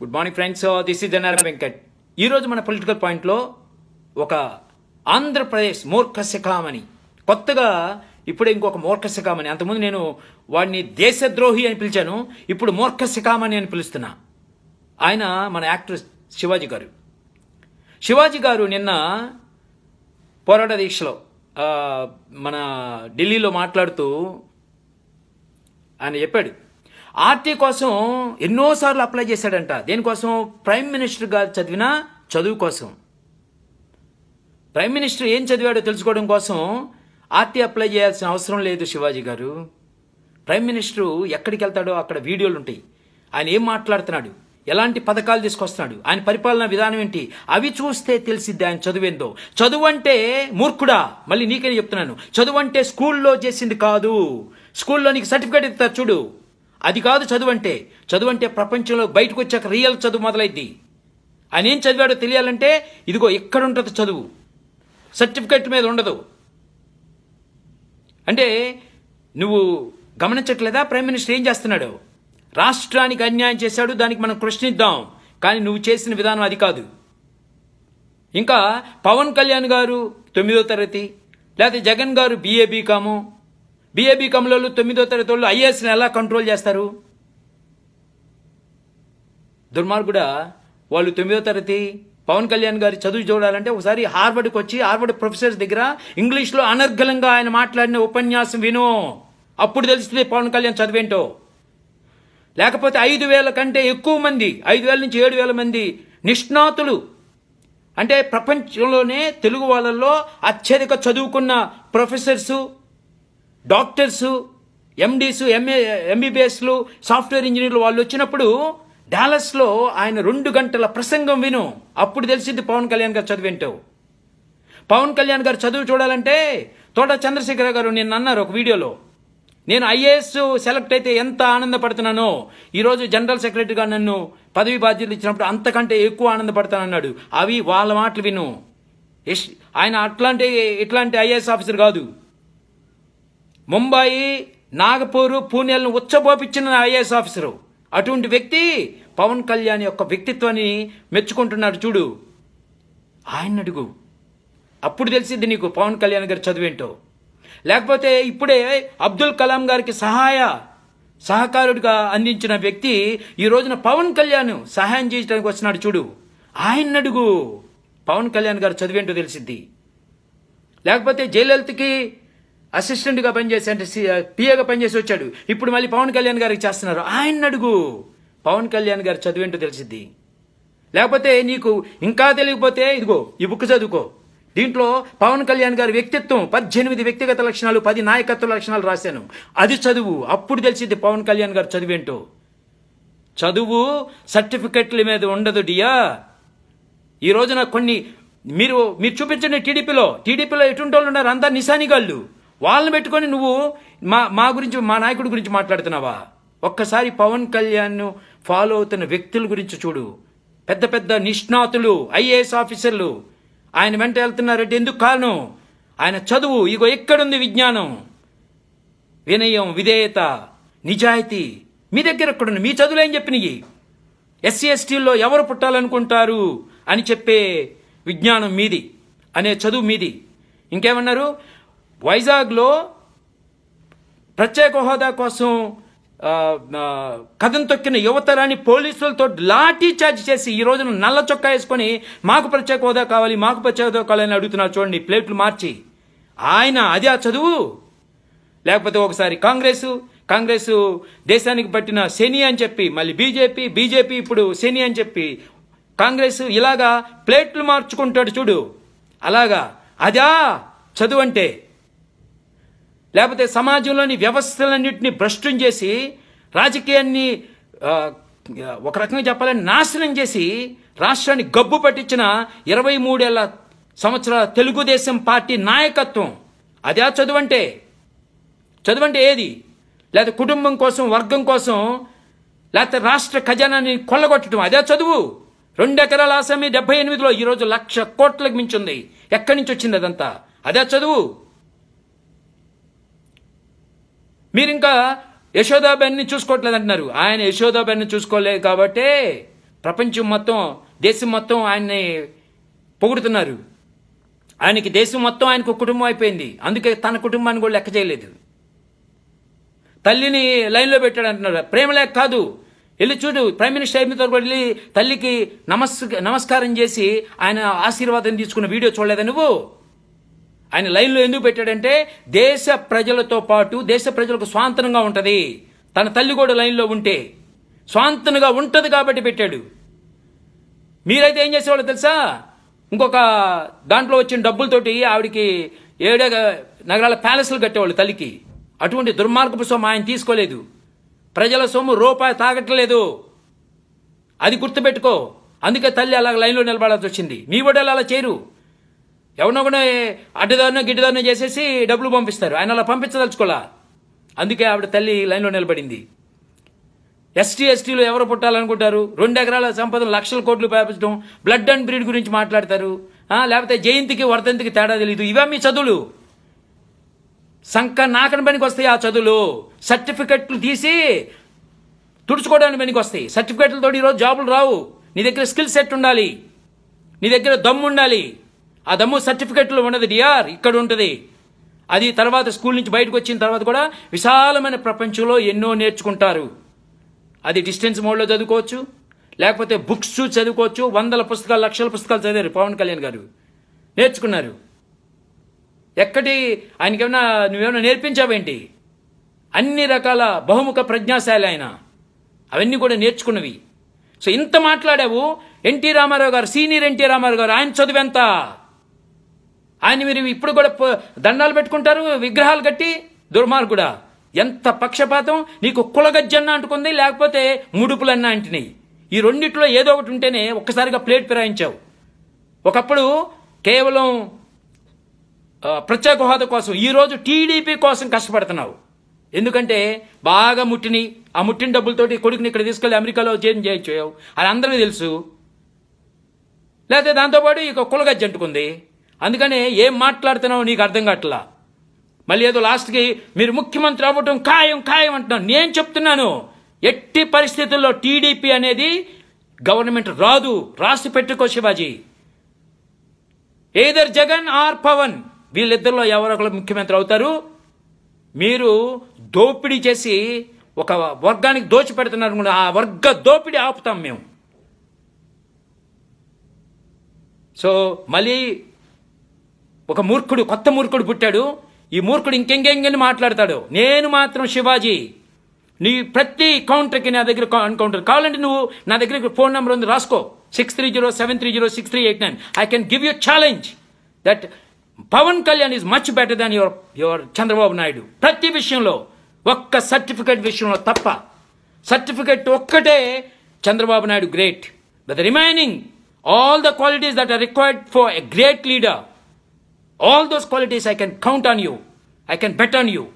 Good morning friends this is NR Venkat ఈరోజు మన political పాయింట్లో ఒక ఆంధ్రప్రదేశ్ మూర్ఖ శిఖామణి కొత్తగా ఇప్పుడే ఇంకొక మూర్ఖ శిఖామణి అంతకుముందు నేను వాడిని దేశద్రోహి అని పిలిచాను ఇప్పుడు మూర్ఖ శిఖామణి అని పిలుస్తున్నా ఆయన మన యాక్టర్ శివాజీ గారు శివాజీ గారు నిన్న పోరాట దీక్షలో మన ఢిల్లీలో మాట్లాడుతూ ఆయన చెప్పాడు ఆర్టీ కోసం ఎన్నోసార్లు అప్లై చేశాడంట దేనికోసం ప్రైమ్ మినిస్టర్ గారు చదివిన చదువు కోసం ప్రైమ్ మినిస్టర్ ఏం చదివాడో తెలుసుకోవడం కోసం ఆర్టీ అప్లై చేయాల్సిన అవసరం లేదు శివాజీ గారు ప్రైమ్ మినిస్టరు ఎక్కడికి వెళ్తాడో అక్కడ వీడియోలు ఉంటాయి ఆయన ఏం మాట్లాడుతున్నాడు ఎలాంటి పథకాలు తీసుకొస్తున్నాడు ఆయన పరిపాలన విధానం ఏంటి అవి చూస్తే తెలిసిద్ది ఆయన చదువేందో చదువు అంటే మూర్ఖుడా మళ్ళీ నీకే చెప్తున్నాను చదువు అంటే స్కూల్లో చేసింది కాదు స్కూల్లో నీకు సర్టిఫికేట్ ఇస్తారు చూడు అది కాదు చదువు అంటే చదువు అంటే ప్రపంచంలో బయటకు వచ్చాక రియల్ చదువు మొదలైద్ది ఆయన ఏం చదివాడో తెలియాలంటే ఇదిగో ఎక్కడ ఉంటుంది చదువు సర్టిఫికేట్ మీద ఉండదు అంటే నువ్వు గమనించట్లేదా ప్రైమ్ మినిస్టర్ ఏం చేస్తున్నాడు రాష్ట్రానికి అన్యాయం చేశాడు దానికి మనం ప్రశ్నిద్దాం కానీ నువ్వు చేసిన విధానం అది కాదు ఇంకా పవన్ కళ్యాణ్ గారు తొమ్మిదో తరగతి లేకపోతే జగన్ గారు బీఏ బీకాము బీఏ లో తొమ్మిదో తరగతి వాళ్ళు ఐఏఎస్ని ఎలా కంట్రోల్ చేస్తారు దుర్మార్గుడ వాళ్ళు తొమ్మిదో తరగతి పవన్ కళ్యాణ్ గారి చదువు చూడాలంటే ఒకసారి హార్వర్డ్కి వచ్చి హార్వర్డ్ ప్రొఫెసర్స్ దగ్గర ఇంగ్లీష్లో అనర్గలంగా ఆయన మాట్లాడిన ఉపన్యాసం విను అప్పుడు తెలుస్తుంది పవన్ కళ్యాణ్ చదివేంటో లేకపోతే ఐదు వేల కంటే ఎక్కువ మంది ఐదు వేల నుంచి ఏడు వేల మంది నిష్ణాతులు అంటే ప్రపంచంలోనే తెలుగు వాళ్ళల్లో అత్యధిక చదువుకున్న ప్రొఫెసర్సు డాక్టర్సు ఎండీసు ఎంఏ ఎంబీబీఎస్లు సాఫ్ట్వేర్ ఇంజనీర్లు వాళ్ళు వచ్చినప్పుడు డాలస్లో ఆయన రెండు గంటల ప్రసంగం విను అప్పుడు తెలిసింది పవన్ కళ్యాణ్ గారు చదివింటావు పవన్ కళ్యాణ్ గారు చదువు చూడాలంటే తోట చంద్రశేఖర గారు నిన్న అన్నారు ఒక వీడియోలో నేను ఐఏఎస్ సెలెక్ట్ అయితే ఎంత ఆనందపడుతున్నానో ఈరోజు జనరల్ సెక్రటరీగా నన్ను పదవి బాధ్యతలు ఇచ్చినప్పుడు అంతకంటే ఎక్కువ ఆనందపడతానన్నాడు అవి వాళ్ళ మాటలు విను ఆయన అట్లాంటి ఇట్లాంటి ఐఏఎస్ ఆఫీసర్ కాదు ముంబాయి నాగపూర్ పూణేలను ఉచ్చబోపిచ్చిన ఐఏఎస్ ఆఫీసరు అటువంటి వ్యక్తి పవన్ కళ్యాణ్ యొక్క వ్యక్తిత్వాన్ని మెచ్చుకుంటున్నాడు చూడు ఆయన అడుగు అప్పుడు తెలిసింది నీకు పవన్ కళ్యాణ్ గారి చదువేంటో లేకపోతే ఇప్పుడే అబ్దుల్ కలాం గారికి సహాయ సహకారుడిగా అందించిన వ్యక్తి ఈ రోజున పవన్ కళ్యాణ్ సహాయం చేయడానికి వస్తున్నాడు చూడు ఆయన అడుగు పవన్ కళ్యాణ్ గారు చదివేంటో తెలిసిద్ది లేకపోతే జయలలితకి అసిస్టెంట్గా పనిచేసి అంటే పిఏగా పనిచేసి వచ్చాడు ఇప్పుడు మళ్ళీ పవన్ కళ్యాణ్ గారికి చేస్తున్నారు ఆయన అడుగు పవన్ కళ్యాణ్ గారు చదివేంటో తెలిసిద్ది లేకపోతే నీకు ఇంకా తెలియకపోతే ఇదిగో ఈ బుక్ చదువుకో దీంట్లో పవన్ కళ్యాణ్ గారి వ్యక్తిత్వం పద్దెనిమిది వ్యక్తిగత లక్షణాలు పది నాయకత్వ లక్షణాలు రాశాను అది చదువు అప్పుడు తెలిసింది పవన్ కళ్యాణ్ గారు చదివేంటో చదువు సర్టిఫికెట్ల మీద ఉండదు డియా ఈ రోజున కొన్ని మీరు మీరు చూపించండి టీడీపీలో టీడీపీలో ఎటువంటి వాళ్ళు ఉన్నారు అందరు నిశానిగాళ్ళు వాళ్ళని పెట్టుకొని నువ్వు మా మా గురించి మా నాయకుడి గురించి మాట్లాడుతున్నావా ఒక్కసారి పవన్ కళ్యాణ్ను ఫాలో అవుతున్న వ్యక్తుల గురించి చూడు పెద్ద పెద్ద నిష్ణాతులు ఐఏఎస్ ఆఫీసర్లు ఆయన వెంట వెళ్తున్నారంటే ఎందుకు కాను ఆయన చదువు ఇగో ఎక్కడుంది విజ్ఞానం వినయం విధేయత నిజాయితీ మీ దగ్గర ఎక్కడున్న మీ చదువులు ఏం చెప్పినవి ఎస్సీ ఎస్టీల్లో ఎవరు పుట్టాలనుకుంటారు అని చెప్పే విజ్ఞానం మీది అనే చదువు మీది ఇంకేమన్నారు వైజాగ్లో ప్రత్యేక హోదా కోసం కథం తొక్కిన యువతరాన్ని పోలీసులతో లాఠీ చార్జ్ చేసి ఈ రోజున నల్ల చొక్కా వేసుకొని మాకు ప్రత్యేక హోదా కావాలి మాకు ప్రత్యేక హోదా కావాలని అడుగుతున్నారు చూడండి ప్లేట్లు మార్చి ఆయన అదే ఆ చదువు లేకపోతే ఒకసారి కాంగ్రెస్ కాంగ్రెస్ దేశానికి పట్టిన శని అని చెప్పి మళ్ళీ బీజేపీ బీజేపీ ఇప్పుడు శని అని చెప్పి కాంగ్రెస్ ఇలాగా ప్లేట్లు మార్చుకుంటాడు చూడు అలాగా అదా చదువు అంటే లేకపోతే సమాజంలోని వ్యవస్థలన్నింటినీ భ్రష్టం చేసి రాజకీయాన్ని ఒక రకంగా చెప్పాలని నాశనం చేసి రాష్ట్రాన్ని గబ్బు పట్టించిన ఇరవై మూడేళ్ల సంవత్సరాల తెలుగుదేశం పార్టీ నాయకత్వం అదే చదువంటే చదువంటే ఏది లేదా కుటుంబం కోసం వర్గం కోసం లేకపోతే రాష్ట్ర ఖజానాన్ని కొల్లగొట్టడం అదే చదువు రెండు ఎకరాల ఆసామి డెబ్బై ఎనిమిదిలో ఈరోజు లక్ష కోట్లకు మించింది ఎక్కడి నుంచి వచ్చింది అదంతా అదే చదువు మీరు ఇంకా యశోదాబెన్ని చూసుకోవట్లేదు అంటున్నారు ఆయన యశోదాబెన్ని చూసుకోలేదు కాబట్టే ప్రపంచం మొత్తం దేశం మొత్తం ఆయన్ని పొగుడుతున్నారు ఆయనకి దేశం మొత్తం ఆయనకు కుటుంబం అయిపోయింది అందుకే తన కుటుంబాన్ని కూడా లెక్క చేయలేదు తల్లిని లైన్లో పెట్టాడు అంటున్నారు ప్రేమ లేక కాదు వెళ్ళి చూడు ప్రైమ్ మినిస్టర్ అయిన తర్వాత వెళ్ళి తల్లికి నమస్ నమస్కారం చేసి ఆయన ఆశీర్వాదం తీసుకున్న వీడియో చూడలేదా నువ్వు ఆయన లైన్లో ఎందుకు పెట్టాడంటే దేశ ప్రజలతో పాటు దేశ ప్రజలకు స్వాంతనంగా ఉంటుంది తన తల్లి కూడా లైన్లో ఉంటే స్వాంతనగా ఉంటుంది కాబట్టి పెట్టాడు మీరైతే ఏం చేసేవాళ్ళు తెలుసా ఇంకొక దాంట్లో వచ్చిన డబ్బులతోటి ఆవిడికి ఏడే నగరాల ప్యాలెస్లు కట్టేవాళ్ళు తల్లికి అటువంటి దుర్మార్గపు సొమ్ము ఆయన తీసుకోలేదు ప్రజల సొమ్ము రూపాయి తాగట్లేదు అది గుర్తుపెట్టుకో అందుకే తల్లి అలా లైన్లో నిలబడాల్సి వచ్చింది మీ కూడా అలా చేరు ఎవరినో కూడా అడ్డుదారునో గిడ్డుదారునో చేసేసి డబ్బులు పంపిస్తారు ఆయన అలా పంపించదలుచుకోలే అందుకే ఆవిడ తల్లి లైన్లో నిలబడింది ఎస్టీ ఎస్టీలు ఎవరు పుట్టాలనుకుంటారు రెండు ఎకరాల సంపదను లక్షల కోట్లు పేపించడం బ్లడ్ అండ్ బ్రీడ్ గురించి మాట్లాడతారు లేకపోతే జయంతికి వరదంతికి తేడా తెలియదు ఇవే మీ చదువులు సంక నాకని పనికి వస్తాయి ఆ చదువులు సర్టిఫికెట్లు తీసి తుడుచుకోవడానికి పనికి వస్తాయి సర్టిఫికెట్లతో ఈరోజు జాబులు రావు నీ దగ్గర స్కిల్ సెట్ ఉండాలి నీ దగ్గర దమ్ము ఉండాలి ఆ దమ్ము సర్టిఫికెట్లో ఉండదు డిఆర్ ఇక్కడ ఉంటుంది అది తర్వాత స్కూల్ నుంచి బయటకు వచ్చిన తర్వాత కూడా విశాలమైన ప్రపంచంలో ఎన్నో నేర్చుకుంటారు అది డిస్టెన్స్ మోడ్లో చదువుకోవచ్చు లేకపోతే బుక్స్ చదువుకోవచ్చు వందల పుస్తకాలు లక్షల పుస్తకాలు చదివారు పవన్ కళ్యాణ్ గారు నేర్చుకున్నారు ఎక్కడి ఆయనకేమైనా నువ్వేమన్నా నేర్పించావేంటి అన్ని రకాల బహుముఖ ప్రజ్ఞాశాలి ఆయన అవన్నీ కూడా నేర్చుకున్నవి సో ఇంత మాట్లాడావు ఎన్టీ రామారావు గారు సీనియర్ ఎన్టీ రామారావు గారు ఆయన చదువు ఎంత ఆయన మీరు ఇప్పుడు కూడా దండాలు పెట్టుకుంటారు విగ్రహాలు కట్టి దుర్మార్గుడా ఎంత పక్షపాతం నీకు కులగజ్జన్న అంటుకుంది లేకపోతే ముడుపులన్న అంటున్నాయి ఈ రెండిట్లో ఏదో ఒకటి ఉంటేనే ఒక్కసారిగా ప్లేట్ ఫిరాయించావు ఒకప్పుడు కేవలం ప్రత్యేక హోదా కోసం ఈరోజు టీడీపీ కోసం కష్టపడుతున్నావు ఎందుకంటే బాగా ముట్టిని ఆ ముట్టిన డబ్బులతోటి కొడుకుని ఇక్కడ తీసుకెళ్లి అమెరికాలో చేంజ్ చేయొచ్చు అది అందరికీ తెలుసు లేకపోతే దాంతోపాటు ఇక అంటుకుంది అందుకనే ఏం మాట్లాడుతున్నావు నీకు అర్థం కావట్లా మళ్ళీ ఏదో లాస్ట్కి మీరు ముఖ్యమంత్రి అవ్వటం ఖాయం ఖాయం అంటున్నాను నేను చెప్తున్నాను ఎట్టి పరిస్థితుల్లో టీడీపీ అనేది గవర్నమెంట్ రాదు రాసి పెట్టుకో శివాజీ ఏదర్ జగన్ ఆర్ పవన్ వీళ్ళిద్దరిలో ఎవరో ఒకరు ముఖ్యమంత్రి అవుతారు మీరు దోపిడీ చేసి ఒక వర్గానికి పెడుతున్నారు ఆ వర్గ దోపిడీ ఆపుతాం మేము సో మళ్ళీ ఒక మూర్ఖుడు కొత్త మూర్ఖుడు పుట్టాడు ఈ మూర్ఖుడు ఇంకెంగెంగని మాట్లాడతాడు నేను మాత్రం శివాజీ నీ ప్రతి కౌంటర్కి నా దగ్గర కౌంటర్ కావాలంటే నువ్వు నా దగ్గర ఫోన్ నెంబర్ ఉంది రాసుకో six three zero seven three zero six three eight nine I can give you challenge that Pawan Kalyan is much better than your your Chandrababu Naidu ప్రతి విషయంలో ఒక్క సర్టిఫికేట్ విషయంలో తప్ప సర్టిఫికేట్ ఒక్కటే Chandrababu Naidu great but remaining all the qualities that are required for a great leader All those qualities I can count on you. I can bet on you.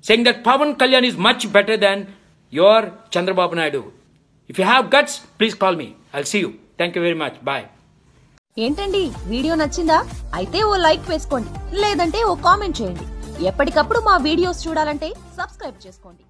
Saying that Pavan Kalyan is much better than your Chandrababu Naidu. If you have guts, please call me. I'll see you. Thank you very much bye ఏంటండి video నచ్చిందా అయితే ఓ like వేసుకోండి లేదంటే ఓ comment చేయండి ఎప్పటికప్పుడు మా videos చూడాలంటే subscribe చేసుకోండి